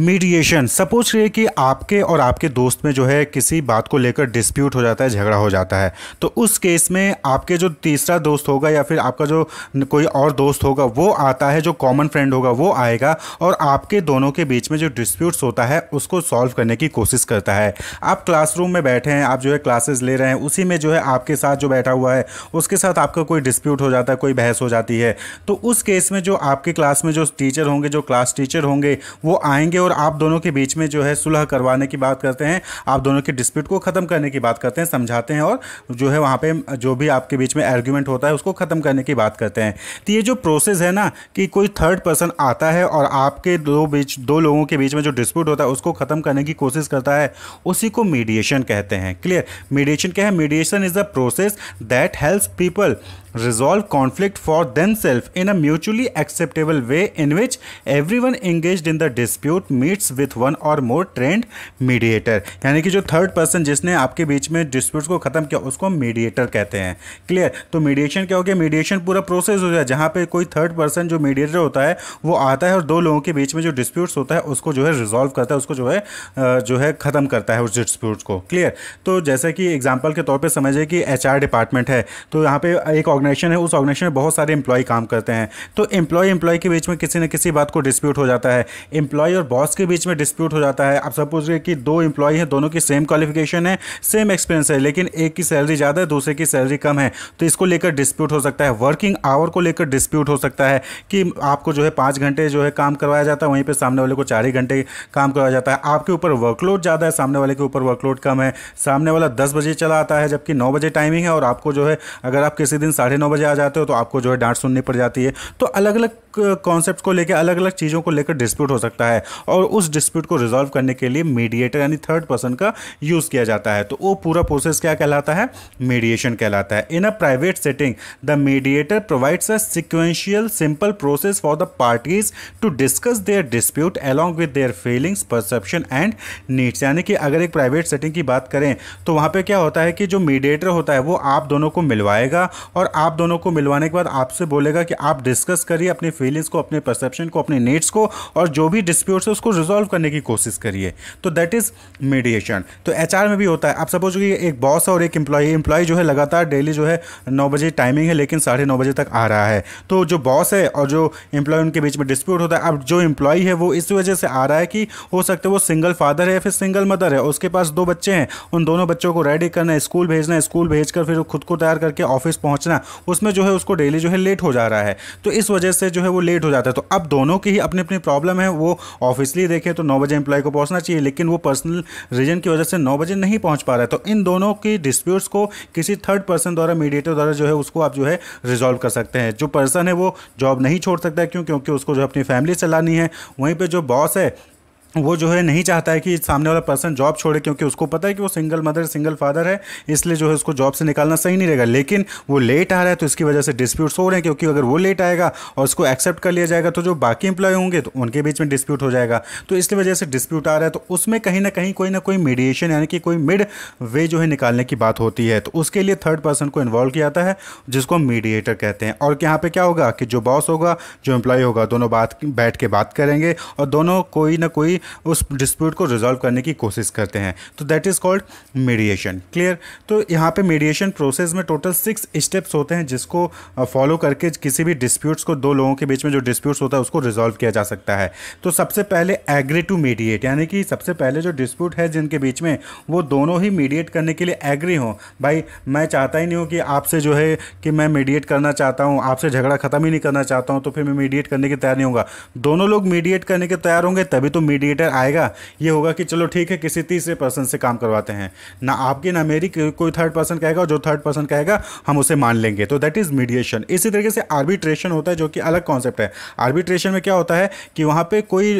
mediation suppose करिए कि आपके और आपके दोस्त में जो है किसी बात को लेकर डिस्प्यूट हो जाता है झगड़ा हो जाता है तो उस केस में आपके जो तीसरा दोस्त होगा या फिर आपका जो कोई और दोस्त होगा वो आता है जो कॉमन फ्रेंड होगा वो आएगा और आपके दोनों के बीच में जो डिस्प्यूट्स होता है उसको सॉल्व करने की कोशिश करता है आप क्लासरूम में बैठे हैं आप जो है क्लासेस ले रहे हैं उसी में जो है आपके साथ जो बैठा हुआ है उसके साथ आपका कोई डिस्प्यूट हो जाता है कोई बहस हो जाती है तो उस केस में जो आपके क्लास में जो टीचर होंगे जो क्लास टीचर होंगे वो आएंगे और आप दोनों के बीच में जो है सुलह करवाने की बात करते हैं आप दोनों के डिस्प्यूट को ख़त्म करने की बात करते हैं समझाते हैं और जो है वहाँ पे जो भी आपके बीच में आर्ग्यूमेंट होता है उसको ख़त्म करने की बात करते हैं तो ये जो प्रोसेस है ना कि कोई थर्ड पर्सन आता है और आपके दो बीच दो लोगों के बीच में जो डिस्प्यूट होता है उसको ख़त्म करने की कोशिश करता है उसी को मीडिएशन कहते हैं क्लियर मीडिएशन क्या है mediation is the process that helps people resolve conflict for themselves in a mutually acceptable way in which everyone engaged in the dispute meets with one or more trained mediator यानी कि जो third person जिसने आपके बीच में disputes को ख़त्म किया उसको मीडिएटर कहते हैं क्लियर तो मीडिएशन क्या हो गया मीडिएशन पूरा प्रोसेस हो जाए जहाँ पे कोई थर्ड पर्सन जो मीडिएटर होता है वो आता है और दो लोगों के बीच में जो डिस्प्यूट्स होता है उसको जो है रिजॉल्व करता है उसको जो है जो है ख़त्म करता है उस डिस्प्यूट्स को क्लियर तो जैसे कि एग्जाम्पल के तौर पर समझिए कि एच डिपार्टमेंट है तो यहाँ पे एक ऑर्गेनाइजेशन है उस ऑर्गेनाइजेशन में बहुत सारे एम्प्लॉय काम करते हैं तो एम्प्लॉय एम्प्लॉय के बीच में किसी न किसी बात को डिस्प्यूट हो जाता है एम्प्लॉय और बॉस के बीच में डिस्प्यूट हो जाता है आप सपोज कि दो एम्प्लॉय हैं दोनों की सेम क्वालिफिकेशन है सेम एक्सपीरियंस है लेकिन एक की सैलरी ज़्यादा है दूसरे की सैलरी कम है तो इसको लेकर डिस्प्यूट हो सकता है वर्किंग आवर को लेकर डिस्प्यूट हो सकता है कि आपको जो है पाँच घंटे जो है काम करवाया जाता है वहीं पर सामने वाले को चार ही घंटे काम करवाया जाता है आपके ऊपर वर्कलोड ज़्यादा है सामने वाले के ऊपर वर्कलोड कम है सामने वाला दस बजे चला आता है जबकि नौ बजे टाइमिंग है और आपको जो है अगर आप किसी दिन साढ़े साढ़े नौ बजे आ जाते हो तो आपको जो है डांट सुननी पड़ जाती है तो अलग अलग कॉन्सेप्ट को लेकर अलग अलग चीज़ों को लेकर डिस्प्यूट हो सकता है और उस डिस्प्यूट को रिजॉल्व करने के लिए मीडिएटर यानी थर्ड पर्सन का यूज़ किया जाता है तो वो पूरा प्रोसेस क्या कहलाता है मीडिएशन कहलाता है in a private setting the mediator provides a sequential simple process for the parties to discuss their dispute along with their feelings perception and needs यानी कि अगर एक प्राइवेट सेटिंग की बात करें तो वहाँ पर क्या होता है कि जो मीडिएटर होता है वो आप दोनों को मिलवाएगा और आप आप दोनों को मिलवाने के बाद आपसे बोलेगा कि आप डिस्कस करिए अपने फीलिंग्स को अपने परसेप्शन को अपने नीड्स को और जो भी डिस्प्यूट्स है उसको रिजोल्व करने की कोशिश करिए तो दैट इज़ मीडिएशन तो एच में भी होता है आप सपोज कि एक बॉस है और एक एम्प्लॉई एम्प्लॉई जो है लगातार डेली जो है नौ बजे टाइमिंग है लेकिन साढ़े नौ बजे तक आ रहा है तो जो बॉस है और जो एम्प्लॉय उनके बीच में डिस्प्यूट होता है अब जो एम्प्लॉई है वो इस वजह से आ रहा है कि हो सकता है वो सिंगल फादर है या फिर सिंगल मदर है उसके पास दो बच्चे हैं उन दोनों बच्चों को रेडी करना स्कूल भेजना स्कूल भेज कर फिर खुद को तैयार करके ऑफिस पहुंचना उसमें जो है उसको डेली जो है लेट हो जा रहा है तो इस वजह से जो है वो लेट हो जाता है तो अब दोनों की ही अपनी अपनी प्रॉब्लम है वो ऑफिसली देखें तो नौ बजे एम्प्लॉय को पहुँचना चाहिए लेकिन वो पर्सनल रीजन की वजह से नौ बजे नहीं पहुँच पा रहा है तो इन दोनों की डिस्प्यूट्स को किसी थर्ड पर्सन द्वारा मीडिएटर द्वारा जो है उसको आप जो है रिजॉल्व कर सकते हैं जो पर्सन है वो जॉब नहीं छोड़ सकता है क्यों क्योंकि उसको जो अपनी फैमिली चलानी है वहीं पर जो बॉस है वो जो है नहीं चाहता है कि सामने वाला पर्सन जॉब छोड़े क्योंकि उसको पता है कि वो सिंगल मदर सिंगल फादर है इसलिए जो है उसको जॉब से निकालना सही नहीं रहेगा लेकिन वो लेट आ रहा है तो इसकी वजह से डिस्प्यूट्स हो रहे हैं क्योंकि अगर वो लेट आएगा और उसको एक्सेप्ट कर लिया जाएगा तो जो बाकी एम्प्लॉय होंगे तो उनके बीच में डिस्प्यूट हो जाएगा तो इसलिए वजह से डिस्प्यूट आ रहा है तो उसमें कहीं ना कहीं कोई ना कोई मीडिएशन यानी कि कोई मिड वे जो है निकालने की बात होती है तो उसके लिए थर्ड पर्सन को इन्वॉल्व किया जाता है जिसको मीडिएटर कहते हैं और यहाँ पर क्या होगा कि जो बॉस होगा जो एम्प्लॉय होगा दोनों बात बैठ के बात करेंगे और दोनों कोई ना कोई उस डिस्प्यूट को रिजॉल्व करने की कोशिश करते हैं तो that is called mediation clear तो यहाँ पे मीडिएशन प्रोसेस में टोटल सिक्स स्टेप्स होते हैं जिसको फॉलो करके किसी भी डिस्प्यूट्स को दो लोगों के बीच में जो डिस्प्यूट्स होता है उसको रिजॉल्व किया जा सकता है तो सबसे पहले एग्री टू मीडिएट यानी कि सबसे पहले जो डिस्प्यूट है जिनके बीच में वो दोनों ही मीडिएट करने के लिए एग्री हों भाई मैं चाहता ही नहीं हूँ कि आपसे जो है कि मैं मीडिएट करना चाहता हूँ आपसे झगड़ा ख़त्म ही नहीं करना चाहता हूँ तो फिर मैं मीडिएट करने के तैयार नहीं होगा दोनों लोग मीडिएट करने के तैयार होंगे तभी तो मीडिएट मीटर आएगा ये होगा कि चलो ठीक है किसी तीसरे पर्सन से काम करवाते हैं ना आपके ना मेरी कोई थर्ड पर्सन कहेगा जो थर्ड पर्सन कहेगा हम उसे मान लेंगे तो दैट इज़ मीडिएशन इसी तरीके से आर्बिट्रेशन होता है जो कि अलग कॉन्सेप्ट है आर्बिट्रेशन में क्या होता है कि वहाँ पर कोई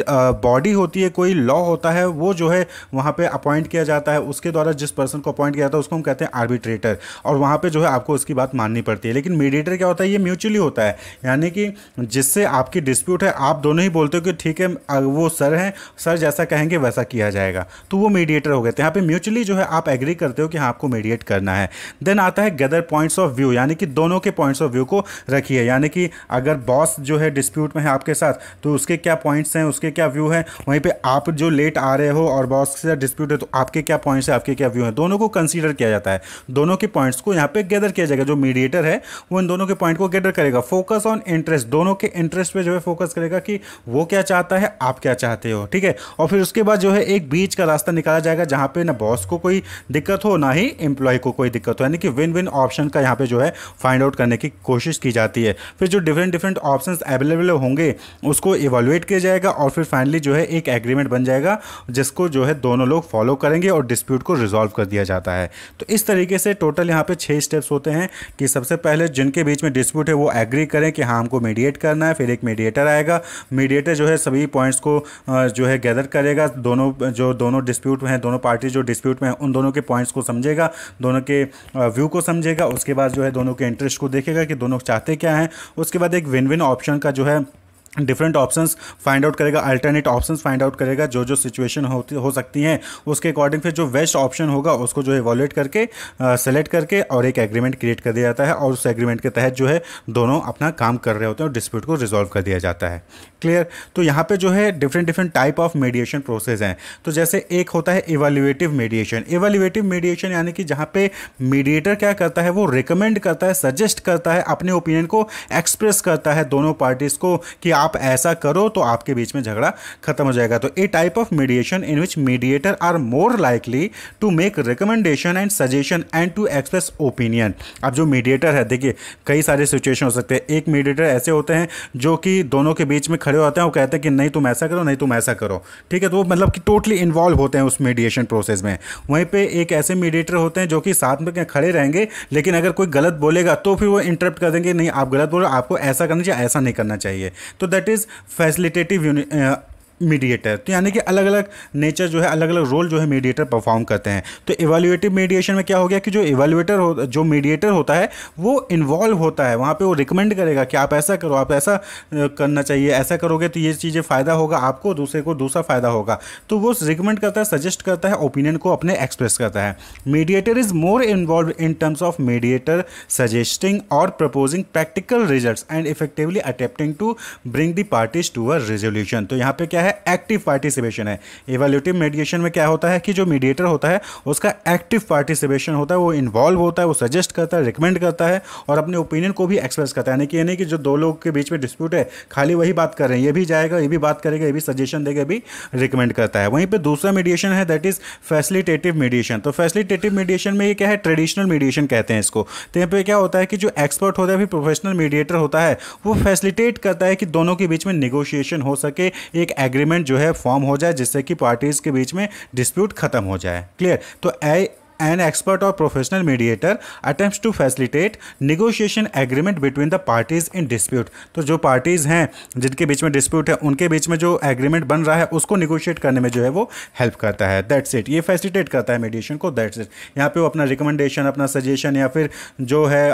बॉडी होती है कोई लॉ होता है वो जो है वहाँ पर अपॉइंट किया जाता है उसके द्वारा जिस पर्सन को अपॉइंट किया जाता है उसको हम कहते हैं आर्बिट्रेटर और वहाँ पर जो है आपको उसकी बात माननी पड़ती है लेकिन मीडिएटर क्या होता है ये म्यूचुअली होता है यानी कि जिससे आपकी डिस्प्यूट है आप दोनों ही बोलते हो कि ठीक है वो सर हैं सर जैसा कहेंगे वैसा किया जाएगा तो वो मीडिएटर हो गए थे यहाँ पे म्यूचुअली जो है आप एग्री करते हो कि हाँ आपको मीडिएट करना है देन आता है गदर पॉइंट्स ऑफ व्यू यानी कि दोनों के पॉइंट्स ऑफ व्यू को रखिए यानी कि अगर बॉस जो है डिस्प्यूट में है आपके साथ तो उसके क्या पॉइंट्स हैं उसके क्या व्यू है वहीं पर आप जो लेट आ रहे हो और बॉस से डिस्प्यूट है तो आपके क्या पॉइंट्स हैं आपके क्या व्यू हैं दोनों को कंसिडर किया जाता है दोनों के पॉइंट्स को यहाँ पर गैदर किया जाएगा जो मीडिएटर है वो इन दोनों के पॉइंट को गैदर करेगा फोकस ऑन इंटरेस्ट दोनों के इंटरेस्ट पर जो है फोकस करेगा कि वो क्या चाहता है आप क्या चाहते हो ठीक है है और फिर उसके बाद जो है एक बीच का रास्ता निकाला जाएगा जहां पे ना बॉस को कोई दिक्कत हो ना ही एम्प्लॉय को कोई दिक्कत हो यानी कि विन विन ऑप्शन का यहाँ पे जो है फाइंड आउट करने की कोशिश की जाती है फिर जो डिफरेंट डिफरेंट ऑप्शन अवेलेबल होंगे उसको इवेलुएट किया जाएगा और फिर फाइनली जो है एक एग्रीमेंट बन जाएगा जिसको जो है दोनों लोग फॉलो करेंगे और डिस्प्यूट को रिजॉल्व कर दिया जाता है तो इस तरीके से टोटल यहाँ पे छः स्टेप्स होते हैं कि सबसे पहले जिनके बीच में डिस्प्यूट है वो एग्री करें कि हाँ हमको मीडिएट करना है फिर एक मीडिएटर आएगा मीडिएटर जो है सभी पॉइंट्स को जो है है गैदर करेगा दोनों जो दोनों डिस्प्यूट में हैं दोनों पार्टी जो डिस्प्यूट में हैं उन दोनों के पॉइंट्स को समझेगा दोनों के व्यू uh, को समझेगा उसके बाद जो है दोनों के इंटरेस्ट को देखेगा कि दोनों चाहते क्या हैं उसके बाद एक विन विन ऑप्शन का जो है डिफरेंट ऑप्शंस फाइंड आउट करेगा अल्टरनेट ऑप्शंस फाइंड आउट करेगा जो जो सिचुएशन होती हो सकती हैं उसके अकॉर्डिंग फिर जो बेस्ट ऑप्शन होगा उसको जो है वॉलेट करके सेलेक्ट करके और एक एग्रीमेंट क्रिएट कर दिया जाता है और उस एग्रीमेंट के तहत जो है दोनों अपना काम कर रहे होते हैं और डिस्प्यूट को रिजॉल्व कर दिया जाता है क्लियर तो यहाँ पर जो है different different type of mediation process हैं तो जैसे एक होता है इवेल्युएटिव मीडिएशन इवेल्युएटिव मीडिएशन यानी कि जहाँ पे मीडिएटर क्या करता है वो रिकमेंड करता है सजेस्ट करता है अपने ओपिनियन को एक्सप्रेस करता है दोनों पार्टीज़ को कि आप आप ऐसा करो तो आपके बीच में झगड़ा खत्म हो जाएगा तो a type of mediation in which mediator are more likely to make recommendation and suggestion and to express opinion अब जो मीडिएटर है देखिए कई सारे सिचुएशन हो सकते हैं एक मीडिएटर ऐसे होते हैं जो कि दोनों के बीच में खड़े होते हैं वो कहते हैं कि नहीं तुम ऐसा करो नहीं तुम ऐसा करो ठीक है तो वो मतलब कि टोटली इन्वॉल्व होते हैं उस मीडिएशन प्रोसेस में वहीं पर एक ऐसे मीडिएटर होते हैं जो कि साथ में खड़े रहेंगे लेकिन अगर कोई गलत बोलेगा तो फिर वो इंटरप्ट कर देंगे नहीं आप गलत बोलो आपको ऐसा करना चाहिए ऐसा नहीं करना चाहिए तो that is facilitative uh, mediator तो यानी कि अलग अलग नेचर जो है अलग अलग रोल जो है मीडिएटर परफॉर्म करते हैं तो इवेल्यूटिव मीडिएशन में क्या हो गया कि जो इवेल्यूटर हो जो मीडिएटर होता है वो इन्वॉल्व होता है वहाँ पे वो रिकमेंड करेगा कि आप ऐसा करो आप ऐसा करना चाहिए ऐसा करोगे तो ये चीज़ें फ़ायदा होगा आपको दूसरे को दूसरा फ़ायदा होगा तो वो रिकमेंड करता है सजेस्ट करता है ओपिनियन को अपने एक्सप्रेस करता है mediator is more involve in terms of mediator suggesting और proposing practical result and effectively attempting to bring the parties to a resolution तो यहाँ पर क्या है है एक्टिव पार्टिसिपेशन है इवेल्यूटिव मेडिएशन में क्या होता है कि जो मीडिएटर होता है उसका एक्टिव पार्टिसिपेशन होता है वो इन्वॉल्व होता है वो सजेस्ट करता है रिकमेंड करता है और अपने ओपिनियन को भी एक्सप्रेस करता है यानी कि यानी कि जो दो लोग के बीच में डिस्प्यूट है खाली वही बात कर रहे हैं ये भी जाएगा ये भी बात करेगा ये भी सजेशन देगा ये भी रिकमेंड करता है वहीं पर दूसरा मीडिएशन है दैट इज़ फैसिलिटेटिव मीडिएशन तो फैसिलिटेटिव मीडिएशन में ये क्या है ट्रेडिशनल मीडिएशन कहते हैं इसको तो यहाँ पर क्या होता है कि जो एक्सपर्ट होता है भी प्रोफेशनल मीडिएटर होता है वो फैसिलिटेट करता है कि दोनों के बीच में निगोशिएशन हो सके एक एग्री एग्रीमेंट जो है फॉर्म हो जाए जिससे कि पार्टीज़ के बीच में डिस्प्यूट खत्म हो जाए क्लियर तो एन एक्सपर्ट और professional mediator attempt to facilitate negotiation agreement between the parties in dispute तो जो पार्टीज़ हैं जिनके बीच में डिस्प्यूट है उनके बीच में जो एग्रीमेंट बन रहा है उसको निगोशिएट करने में जो है वो हेल्प करता है दैट्स इट ये फैसिलिटेट करता है मीडिएशन को दैट्स इट यहाँ पे वो अपना रिकमेंडेशन अपना सजेशन या फिर जो है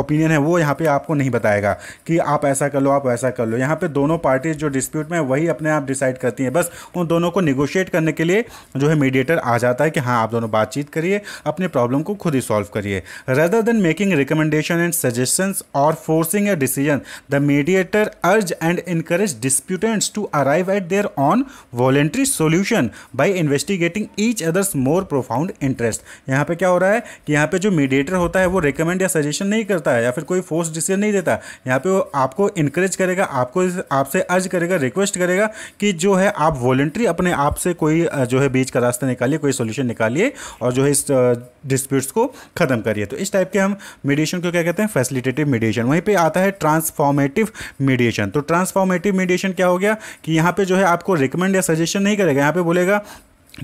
ओपिनियन है वो यहाँ पे आपको नहीं बताएगा कि आप ऐसा कर लो आप ऐसा कर लो यहाँ पे दोनों पार्टीज जो डिस्प्यूट में वही अपने आप डिसाइड करती हैं बस उन दोनों को निगोशिएट करने के लिए जो है मीडिएटर आ जाता है कि हाँ आप दोनों बातचीत करिए अपने प्रॉब्लम को खुद ही सॉल्व करिए rather than making recommendation and suggestions और forcing a decision the mediator urge and encourage disputants to arrive at their own voluntary solution by investigating each others more profound interest यहाँ पे क्या हो रहा है कि यहाँ पे जो मीडिएटर होता है वो रिकमेंड या सजेशन नहीं करता है या फिर कोई फोर्स डिसीजन नहीं देता यहाँ पे वो आपको इनकरेज करेगा आपको आपसे अर्ज करेगा रिक्वेस्ट करेगा कि जो है आप वॉलेंट्री अपने आप से कोई जो है बीच का रास्ता निकालिए कोई सोल्यूशन निकालिए और जो है इस डिस्प्यूट्स uh, को ख़त्म करिए तो इस टाइप के हम मीडिएशन को क्या कहते हैं फैसिलिटेटिव मीडिएशन वहीं पे आता है ट्रांसफॉर्मेटिव मीडिएशन तो ट्रांसफॉर्मेटिव मीडिएशन क्या हो गया कि यहाँ पे जो है आपको रिकमेंड या सजेशन नहीं करेगा यहाँ पे बोलेगा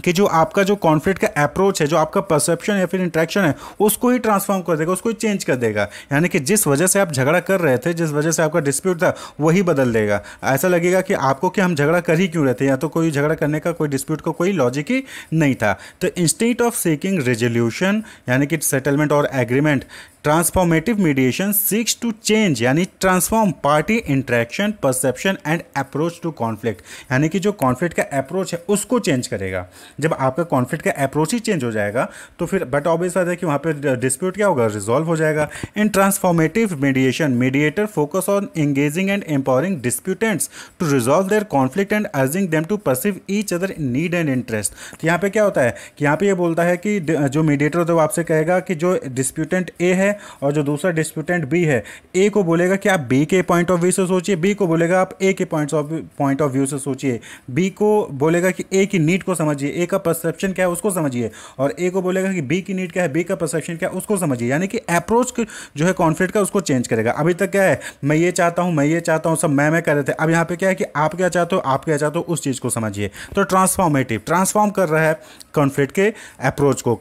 कि जो आपका जो कॉन्फ्लिक्ट का अप्रोच है जो आपका परसेप्शन या फिर इंट्रैक्शन है उसको ही ट्रांसफॉर्म कर देगा उसको ही चेंज कर देगा यानी कि जिस वजह से आप झगड़ा कर रहे थे जिस वजह से आपका डिस्प्यूट था वही बदल देगा ऐसा लगेगा कि आपको कि हम झगड़ा कर ही क्यों रहे थे या तो कोई झगड़ा करने का कोई डिस्प्यूट का को कोई लॉजिक ही नहीं था तो इंस्टेट ऑफ सीकिंग रेजोल्यूशन यानी कि सेटलमेंट और agreement transformative mediation seeks to change यानी transform party interaction perception and approach to conflict यानी कि जो कॉन्फ्लिक्ट का अप्रोच है उसको चेंज करेगा जब आपका कॉन्फ्लिक्ट का अप्रोच ही चेंज हो जाएगा तो फिर बट ऑब्वियस बात है कि वहाँ पर डिस्प्यूट क्या होगा रिजॉल्व हो जाएगा in transformative mediation mediator focus on engaging and empowering disputants to resolve their conflict and urging them to perceive each other need and interest तो यहाँ पे क्या होता है कि यहाँ पे ये बोलता है कि जो मीडिएटर होता है वो आपसे कहेगा कि जो डिस्प्यूटेंट ए है और जो दूसरा डिस्प्यूटेंट बी है ए को बोलेगा कि आप बी के पॉइंट ऑफ व्यू से सोचिए बी को बोलेगा आप ए के point of point of view से सोचिए बी को बोलेगा कि ए की नीड को समझिए ए का परसेप्शन क्या है उसको समझिए और ए को बोलेगा कि बी की नीड क्या है बी का परसेप्शन क्या है उसको समझिए यानी कि अप्रोच जो है कॉन्फ्लिक्ट का उसको चेंज करेगा अभी तक क्या है मैं ये चाहता हूँ मैं ये चाहता हूँ सब मैं मैं कर रहे थे अब यहाँ पर क्या है कि आप क्या चाहते हो आप क्या चाहते हो उस चीज़ को समझिए तो ट्रांसफॉर्मेटिव ट्रांसफॉर्म कर रहा है कॉन्फ्लिक्ट के अप्रोच को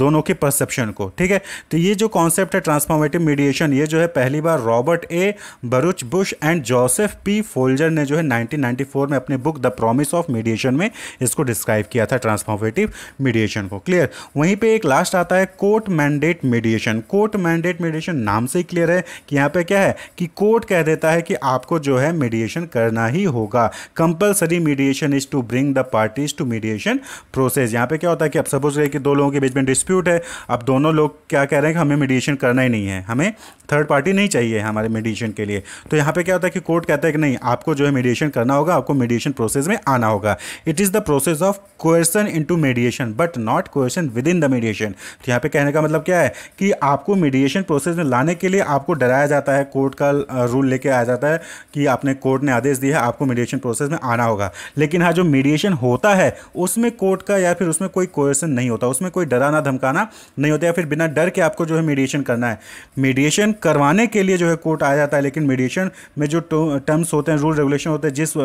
दोनों के परसेप्शन को ठीक है तो ये जो कॉन्सेप्ट कॉन्सेप्ट है ट्रांसफॉर्मेटिव मीडिएशन ये जो है पहली बार Robert A Baruch Bush and Joseph P Folger ने जो है 1994 में अपने book the promise of mediation में इसको डिस्क्राइब किया था ट्रांसफॉर्मेटिव मीडिएशन को क्लियर वहीं पे एक लास्ट आता है court mandate mediation court mandate mediation नाम से ही क्लियर है कि यहाँ पे क्या है कि कोर्ट कह देता है कि आपको जो है मीडिएशन करना ही होगा compulsory mediation is to bring the parties to mediation process यहाँ पे क्या होता है कि अब सपोज रहे कि दो लोगों के बीच में डिस्प्यूट है अब दोनों लोग क्या कह रहे हैं कि हमें मीडिएशन करना ही नहीं है हमें थर्ड पार्टी नहीं चाहिए हमारे मेडिएशन के लिए तो यहाँ पे क्या होता है कि कोर्ट कहता है कि नहीं आपको जो है मेडिएशन करना होगा आपको मेडिएशन प्रोसेस में आना होगा it is the process of question to mediation but not question within the mediation तो यहाँ पे कहने का मतलब क्या है कि आपको मेडिएशन प्रोसेस में लाने के लिए आपको डराया जाता है कोर्ट का रूल लेके आया जाता है कि आपने कोर्ट ने आदेश दिया है आपको मेडिएशन प्रोसेस में आना होगा लेकिन हाँ जो मेडिएशन होता है उसमें कोर्ट का या फिर उसमें कोई क्वेश्चन नहीं होता उसमें कोई डराना धमकाना नहीं होता या फिर बिना डर के आपको जो है मेडिएशन करना है मीडिएशन करवाने के लिए जो है कोर्ट आया जाता है लेकिन मीडिएशन में जो टर्म्स होते हैं रूल रेगुलेशन होते हैं जिस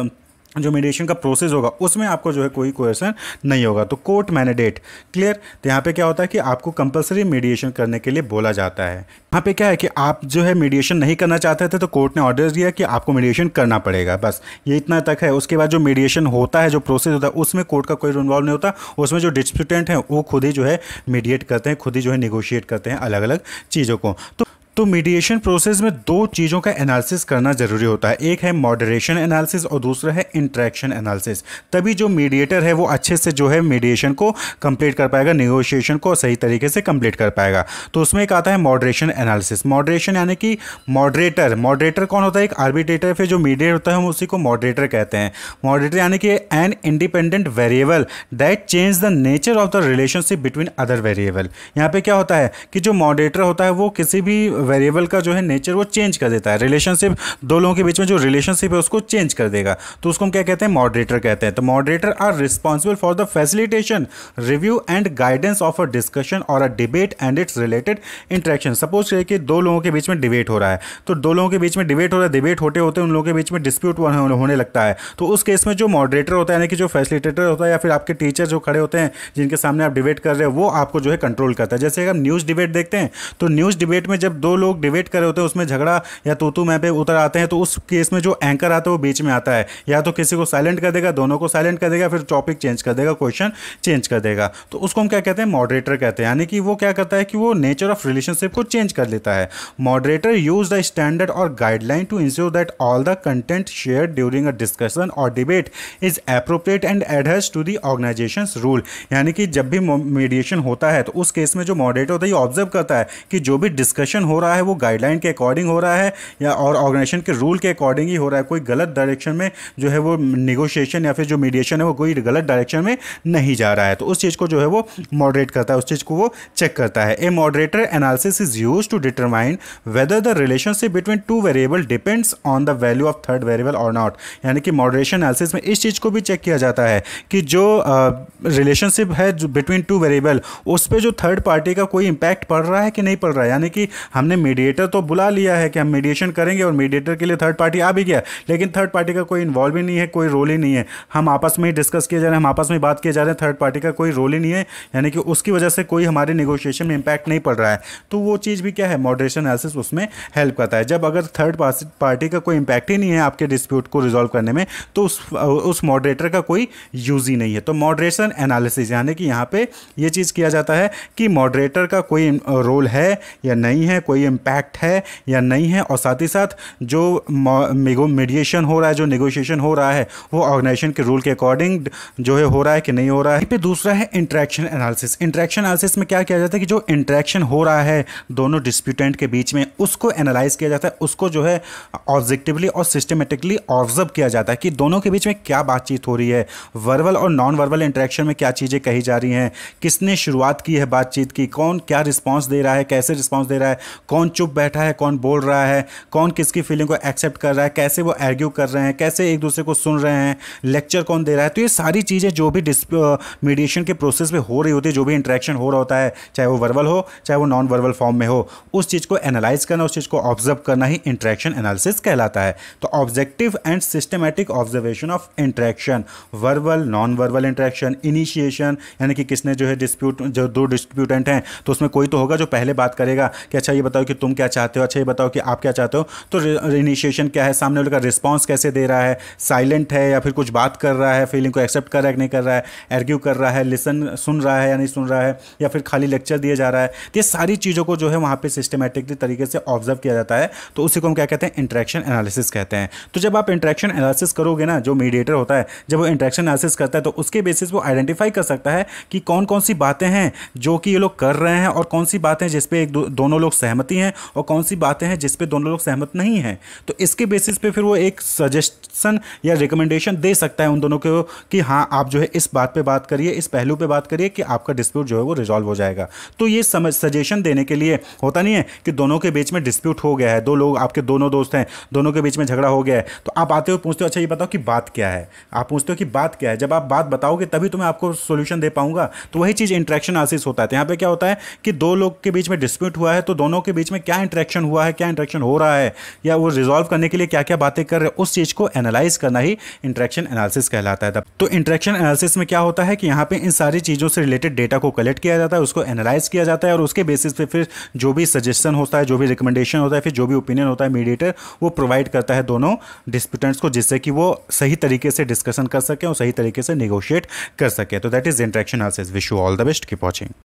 जो मीडिएशन का प्रोसेस होगा उसमें आपको जो है कोई क्वेश्चन नहीं होगा तो कोर्ट मैनेडेट क्लियर तो यहाँ पे क्या होता है कि आपको कंपलसरी मीडिएशन करने के लिए बोला जाता है यहाँ पे क्या है कि आप जो है मीडिएशन नहीं करना चाहते थे तो कोर्ट ने ऑर्डर दिया कि आपको मीडिएशन करना पड़ेगा बस ये इतना तक है उसके बाद जो मीडिएशन होता है जो प्रोसेस होता है उसमें कोर्ट का कोई इन्वॉल्व नहीं होता उसमें जो डिस्प्यूटेंट हैं वो खुद ही जो है मीडिएट करते हैं खुद ही जो है निगोशिएट करते हैं अलग अलग चीज़ों को तो तो मीडिएशन प्रोसेस में दो चीज़ों का एनालिसिस करना ज़रूरी होता है एक है मॉडरेशन एनालिसिस और दूसरा है इंट्रैक्शन एनालिसिस तभी जो मीडिएटर है वो अच्छे से जो है मीडिएशन को कंप्लीट कर पाएगा निगोशिएशन को सही तरीके से कंप्लीट कर पाएगा तो उसमें एक आता है मॉडरेशन एनालिसिस मॉडरेशन यानी कि मॉडरेटर मॉडरेटर कौन होता है एक आर्बिटेटर फिर जो मीडिएटर होता है हम उसी को मॉडरेटर कहते हैं मॉडरेटर यानी कि an independent variable that change the nature of the relationship between other variable यहाँ पर क्या होता है कि जो मॉडरेटर होता है वो किसी भी वेरिएबल का जो है नेचर वो चेंज कर देता है रिलेशनशिप दो लोगों के बीच में जो रिलेशनशिप है उसको चेंज कर देगा तो उसको हम क्या कहते हैं मॉडरेटर कहते हैं तो moderator are responsible for the facilitation review and guidance of a discussion और a debate and it's related interaction suppose करिए कि दो लोगों के बीच में डिबेट हो रहा है तो दो लोगों के बीच में डिबेट हो रहा है डिबेट होते होते उन लोगों के बीच में डिस्प्यूट होने लगता है तो उस केस में जो मॉडरेटर होता है यानी कि जो फैसिलिटेटर होता है या फिर आपके टीचर जो खड़े होते हैं जिनके सामने आप डिबेट कर रहे हो वो आपको जो है कंट्रोल करता है जैसे अगर न्यूज़ डिबेट देखते हैं तो न्यूज़ डिबेट में जब दो लोग डिबेट कर रहे होते हैं उसमें झगड़ा या तो तू मैं पे उतर आते हैं तो उस केस में जो एंकर आता है वो बीच में आता है या तो किसी को साइलेंट कर देगा दोनों को साइलेंट कर देगा फिर टॉपिक चेंज कर देगा क्वेश्चन चेंज कर देगा तो उसको हम क्या कहते हैं मॉडरेटर कहते हैं यानी कि वो क्या करता है कि वो नेचर ऑफ रिलेशनशिप को चेंज कर लेता है मॉडरेटर यूज द स्टैंडर्ड और guideline to ensure that all the content share during a discussion और debate is appropriate and adheres to the organisation rule यानी कि जब भी मीडिएशन होता है तो उस केस में जो मॉडरेटर होता है ऑब्जर्व करता है कि जो भी डिस्कशन हो रहा रहा है वो गाइडलाइन के अकॉर्डिंग हो रहा है या और ऑर्गेनाइजेशन के रूल के अकॉर्डिंग ही हो रहा है कोई गलत डायरेक्शन में जो है वो निगोशिएशन या फिर जो मीडिएशन है वो कोई गलत डायरेक्शन में नहीं जा रहा है तो उस चीज़ को जो है वो मॉडरेट करता है उस चीज़ को वो चेक करता है a moderator analysis is use to determine whether the relationship between two variable depends on the value of third variable और नॉट यानी कि मॉडरेशन एनालिसिस में इस चीज़ को भी चेक किया जाता है कि जो रिलेशनशिप uh, है बिटवीन टू वेरिएबल उस पर जो थर्ड पार्टी का कोई इंपैक्ट पड़ रहा है कि नहीं पड़ रहा है यानी कि हमने हमने मीडिएटर तो बुला लिया है कि हम मीडिएशन करेंगे और मीडिएटर के लिए थर्ड पार्टी आ भी गया लेकिन थर्ड पार्टी का कोई इन्वॉल्व ही नहीं है कोई रोल ही नहीं है हम आपस में ही डिस्कस किए जा रहे हैं हम आपस में बात किए जा रहे हैं थर्ड पार्टी का कोई रोल ही नहीं है यानी कि उसकी वजह से कोई हमारे निगोशिएशन में इम्पैक्ट नहीं पड़ रहा है तो वो चीज़ भी क्या है मॉडरेशन एनालिसिस उसमें हेल्प करता है जब अगर थर्ड पार्टी का कोई इम्पैक्ट ही नहीं है आपके डिस्प्यूट को रिजॉल्व करने में तो उस उस मॉडरेटर का कोई यूज़ ही नहीं है तो मॉडरेशन एनालिसिस यानी कि यहाँ पे ये चीज़ किया जाता है कि मॉडरेटर का कोई रोल है या नहीं है कोई कोई इम्पैक्ट है या नहीं है और साथ ही साथ जो मीडिएशन हो रहा है जो नेगोशिएशन हो रहा है वो ऑर्गेनाइजेशन के रूल के अकॉर्डिंग जो है हो रहा है कि नहीं हो रहा है फिर दूसरा है इंट्रैक्शन एनालिसिस इंट्रैक्शन एनालिसिस में क्या किया जाता है कि जो इंट्रैक्शन हो रहा है दोनों डिस्प्यूटेंट के बीच में उसको एनालाइज किया जाता है उसको जो है ऑब्जेक्टिवली और सिस्टमेटिकली ऑब्जर्व किया जाता है कि दोनों के बीच में क्या बातचीत हो रही है वर्बल और नॉन वर्बल इंट्रैक्शन में क्या चीज़ें कही जा रही हैं किसने शुरुआत की है बातचीत की कौन क्या रिस्पॉन्स दे रहा है कैसे रिस्पॉन्स दे रहा है कौन चुप बैठा है कौन बोल रहा है कौन किसकी फीलिंग को एक्सेप्ट कर रहा है कैसे वो आर्ग्यू कर रहे हैं कैसे एक दूसरे को सुन रहे हैं लेक्चर कौन दे रहा है तो ये सारी चीज़ें जो भी मीडिएशन के प्रोसेस में हो रही होती है जो भी इंट्रैक्शन हो रहा होता है चाहे वो वर्बल हो चाहे वो नॉन वर्बल फॉर्म में हो उस चीज़ को एनालाइज करना उस चीज़ को ऑब्जर्व करना ही इंट्रैक्शन एनालिसिस कहलाता है तो objective and systematic observation of interaction verbal non verbal interaction initiation यानी कि किसने जो है डिस्प्यूट जो दो डिस्प्यूटेंट हैं तो उसमें कोई तो होगा जो पहले बात करेगा कि अच्छा ये बताओ कि तुम क्या चाहते हो अच्छा ये बताओ कि आप क्या चाहते हो तो इनिशिएशन क्या है सामने वाले का रिस्पॉन्स कैसे दे रहा है साइलेंट है या फिर कुछ बात कर रहा है फीलिंग को एक्सेप्ट कर रहा है कि नहीं कर रहा है एर्ग्यू कर रहा है लिसन सुन रहा है या नहीं सुन रहा है या फिर खाली लेक्चर दिया जा रहा है तो ये सारी चीज़ों को जो है वहाँ पर सिस्टमेटिकली तरीके से ऑब्जर्व किया जाता है तो उसी को हम क्या कहते हैं इंट्रैक्शन एनालिसिस कहते हैं तो जब आप इंट्रैक्शन एनालिसिस करोगे ना जो मीडिएटर होता है जब वो इंट्रैक्शन एनालिसिस करता है तो उसके बेसिस वो आइडेंटिफाई कर सकता है कि कौन कौन सी बातें हैं जो कि ये लोग कर रहे हैं और कौन सी बातें जिसपे एक दो, दोनों लोग सहमत सहमति है और कौन सी बातें हैं जिस पे दोनों लोग सहमत नहीं हैं तो इसके बेसिस पे फिर वो एक सजेशन या रिकमेंडेशन दे सकता है उन दोनों को कि हाँ आप जो है इस बात पे बात करिए इस पहलू पे बात करिए कि आपका डिस्प्यूट जो है वो रिजॉल्व हो जाएगा तो ये समझ सजेशन देने के लिए होता नहीं है कि दोनों के बीच में डिस्प्यूट हो गया है दो लोग आपके दोनों दोस्त हैं दोनों के बीच में झगड़ा हो गया है तो आप आते हो पूछते हो अच्छा ये बताओ कि बात क्या है आप पूछते हो कि बात क्या है जब आप बात बताओगे तभी तो मैं आपको सोल्यूशन दे पाऊंगा तो वही चीज़ इंट्रैक्शन आसिस होता है तो यहाँ पर क्या होता है कि दो लोग के बीच में डिस्प्यूट हुआ है तो दोनों के बीच में क्या इंटरेक्शन हुआ है क्या इंटरेक्शन हो रहा है या वो रिजॉल्व करने के लिए क्या क्या बातें कर रहे हैं उस चीज़ को एनालाइज करना ही इंटरेक्शन एनालिसिस कहलाता है तो इंटरेक्शन एनालिसिस में क्या होता है कि यहाँ पे इन सारी चीज़ों से रिलेटेड डेटा को कलेक्ट किया जाता है उसको एनालाइज किया जाता है और उसके बेसिस पे फिर जो भी सजेशन होता है जो भी रिकमेंडेशन होता है फिर जो भी ओपिनियन होता है मीडिएटर वो प्रोवाइड करता है दोनों डिस्प्यूटेंट्स को जिससे कि वो सही तरीके से डिस्कशन कर सकें और सही तरीके से निगोशिएट कर सके तो that is interaction analysis wish you all the best keep watching